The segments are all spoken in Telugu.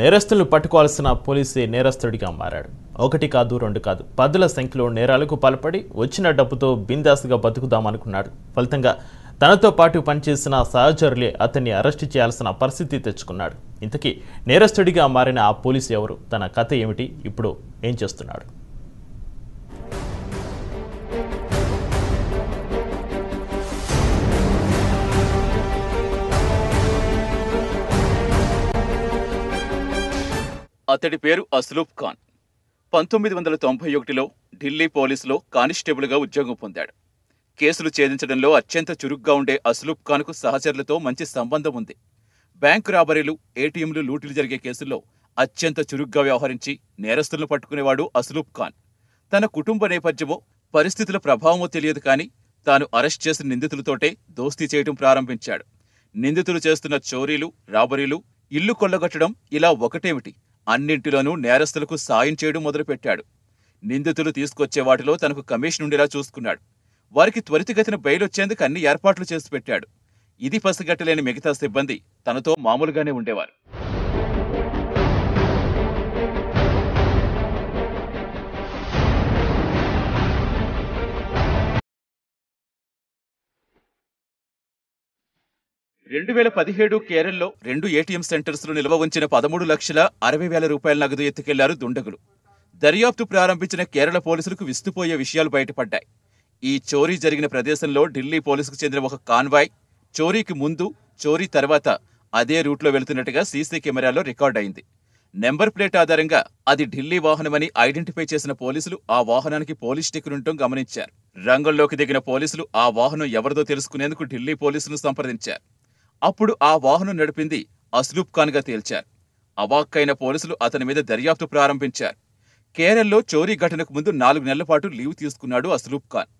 నేరస్తులను పట్టుకోవాల్సిన పోలీసే నేరస్తుడిగా మారాడు ఒకటి కాదు రెండు కాదు పదుల సంఖ్యలో నేరాలకు పాల్పడి వచ్చిన డబ్బుతో బిందాసుగా బతుకుదామనుకున్నాడు ఫలితంగా తనతో పాటు పనిచేసిన సహచరులే అతన్ని అరెస్టు చేయాల్సిన పరిస్థితి తెచ్చుకున్నాడు ఇంతకీ నేరస్తుడిగా మారిన ఆ పోలీసు ఎవరు తన కథ ఏమిటి ఇప్పుడు ఏం చేస్తున్నాడు అతడి పేరు అస్లూప్ ఖాన్ పంతొమ్మిది వందల తొంభై ఒకటిలో ఢిల్లీ పోలీసులో కానిస్టేబుల్గా ఉద్యోగం పొందాడు కేసులు ఛేదించడంలో అత్యంత చురుగ్గా ఉండే అస్లూప్ ఖాన్కు సహచరులతో మంచి సంబంధం ఉంది బ్యాంకు రాబరీలు ఏటీఎంలు లూటీలు జరిగే కేసుల్లో అత్యంత చురుగ్గా వ్యవహరించి నేరస్తులను పట్టుకునేవాడు అస్లూప్ ఖాన్ తన కుటుంబ నేపథ్యమో పరిస్థితుల ప్రభావమో తెలియదు కానీ తాను అరెస్ట్ చేసిన నిందితులతోటే దోస్తీ చేయటం ప్రారంభించాడు నిందితులు చేస్తున్న చోరీలు రాబరీలు ఇల్లు కొల్లగొట్టడం ఇలా ఒకటేమిటి అన్నింటిలోనూ నేరస్తులకు సాయం చేయడం మొదలుపెట్టాడు నిందితులు తీసుకొచ్చే వాటిలో తనకు కమిషన్ ఉండేలా చూసుకున్నాడు వారికి త్వరితగతిన బయలొచ్చేందుకు అన్ని ఏర్పాట్లు చేసి పెట్టాడు ఇది పసిగట్టలేని మిగతా సిబ్బంది తనతో మామూలుగానే ఉండేవారు రెండు వేల పదిహేడు కేరళలో రెండు ఏటీఎం సెంటర్స్ లో నిల్వ ఉంచిన పదమూడు లక్షల అరవై వేల రూపాయల నగదు ఎత్తుకెళ్లారు దుండగులు దర్యాప్తు ప్రారంభించిన కేరళ పోలీసులకు విస్తుపోయే విషయాలు బయటపడ్డాయి ఈ చోరీ జరిగిన ప్రదేశంలో ఢిల్లీ పోలీసుకు చెందిన ఒక కాన్వాయ్ చోరీకి ముందు చోరీ తర్వాత అదే రూట్లో వెళుతున్నట్టుగా సీసీ కెమెరాలో రికార్డ్ అయింది నెంబర్ ప్లేట్ ఆధారంగా అది ఢిల్లీ వాహనమని ఐడెంటిఫై చేసిన పోలీసులు ఆ వాహనానికి పోలీస్ స్టిక్కర్ ఉంటూ గమనించారు రంగంలోకి దిగిన పోలీసులు ఆ వాహనం ఎవరిదో తెలుసుకునేందుకు ఢిల్లీ పోలీసులను సంప్రదించారు అప్పుడు ఆ వాహనం నడిపింది ఖాన్ గా తేల్చారు అవాక్కైన పోలీసులు అతని మీద దర్యాప్తు ప్రారంభించారు కేరళలో చోరీ ఘటనకు ముందు నాలుగు నెలల పాటు లీవ్ తీసుకున్నాడు అస్లూబ్ ఖాన్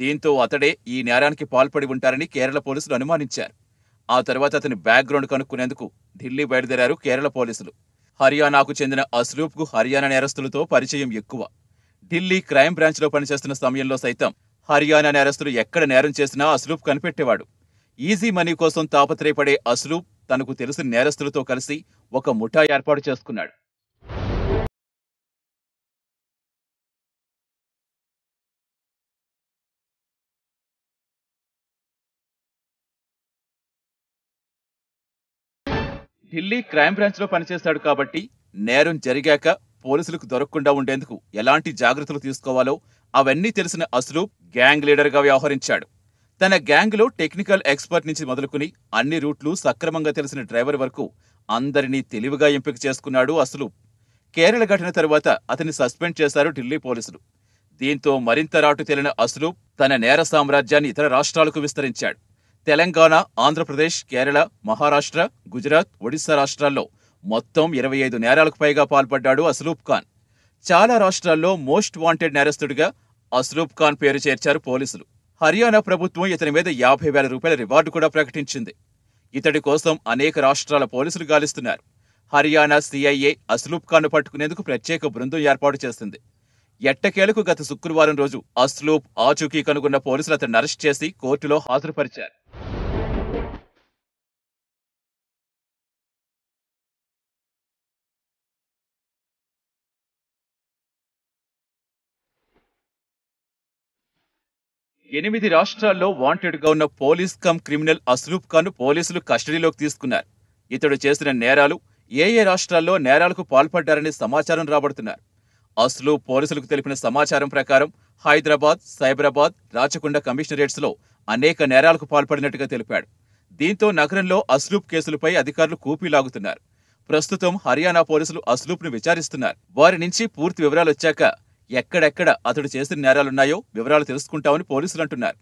దీంతో అతడే ఈ నేరానికి పాల్పడి ఉంటారని కేరళ పోలీసులు అనుమానించారు ఆ తర్వాత అతని బ్యాక్గ్రౌండ్ కనుక్కునేందుకు ఢిల్లీ బయలుదేరారు కేరళ పోలీసులు హర్యానాకు చెందిన కు హర్యానా నేరస్తులతో పరిచయం ఎక్కువ ఢిల్లీ క్రైమ్ బ్రాంచ్లో పనిచేస్తున్న సమయంలో సైతం హర్యానా నేరస్తులు ఎక్కడ నేరం చేసినా అస్లూప్ కనిపెట్టేవాడు ఈజీ మనీ కోసం తాపత్రయపడే అసలు తనకు తెలిసిన నేరస్తులతో కలిసి ఒక ముఠా ఏర్పాటు చేసుకున్నాడు ఢిల్లీ క్రైమ్ బ్రాంచ్ లో పనిచేస్తాడు కాబట్టి నేరం జరిగాక పోలీసులకు దొరకకుండా ఉండేందుకు ఎలాంటి జాగ్రత్తలు తీసుకోవాలో అవన్నీ తెలిసిన అసలు గ్యాంగ్ లీడర్గా వ్యవహరించాడు తన గ్యాంగ్లో టెక్నికల్ ఎక్స్పర్ట్ నుంచి మొదలుకుని అన్ని రూట్లు సక్రమంగా తెలిసిన డ్రైవర్ వరకు అందరినీ తెలివిగా ఎంపిక చేసుకున్నాడు అసలు కేరళ ఘటన తర్వాత అతన్ని సస్పెండ్ చేశారు ఢిల్లీ పోలీసులు దీంతో మరింత రాటు తేలిన అసలు తన నేర సామ్రాజ్యాన్ని ఇతర రాష్ట్రాలకు విస్తరించాడు తెలంగాణ ఆంధ్రప్రదేశ్ కేరళ మహారాష్ట్ర గుజరాత్ ఒడిశా రాష్ట్రాల్లో మొత్తం ఇరవై ఐదు నేరాలకు పైగా పాల్పడ్డాడు అసలూప్ ఖాన్ చాలా రాష్ట్రాల్లో మోస్ట్ వాంటెడ్ నేరస్తుడిగా అసలూప్ ఖాన్ పేరు చేర్చారు పోలీసులు హర్యానా ప్రభుత్వం ఇతని మీద యాభై వేల రూపాయల రివార్డు కూడా ప్రకటించింది ఇతడి కోసం అనేక రాష్ట్రాల పోలీసులు గాలిస్తున్నారు హర్యానా సిఐఏ అస్లూప్ ఖాన్ పట్టుకునేందుకు ప్రత్యేక బృందం ఏర్పాటు చేసింది ఎట్టకేలకు గత శుక్రవారం రోజు అస్లూప్ ఆచూకీ కనుగొన్న పోలీసులు అతను అరెస్ట్ చేసి కోర్టులో హాజరుపరిచారు ఎనిమిది రాష్ట్రాల్లో వాంటెడ్గా ఉన్న police cum criminal Asroop Khan పోలీసులు కస్టడీలోకి తీసుకున్నారు ఇతడు చేసిన నేరాలు ఏ ఏ రాష్ట్రాల్లో నేరాలకు పాల్పడ్డారనే సమాచారం రాబడుతున్నారు అస్లూప్ పోలీసులకు తెలిపిన సమాచారం ప్రకారం హైదరాబాద్ సైబరాబాద్ రాచకొండ కమిషనరేట్స్లో అనేక నేరాలకు పాల్పడినట్టుగా తెలిపాడు దీంతో నగరంలో అస్లూప్ కేసులపై అధికారులు లాగుతున్నారు ప్రస్తుతం హర్యానా పోలీసులు అస్లూప్ను విచారిస్తున్నారు వారి నుంచి పూర్తి వివరాలు వచ్చాక ఎక్కడెక్కడ అతడు చేసిన నేరాలున్నాయో వివరాలు తెలుసుకుంటామని పోలీసులు అంటున్నారు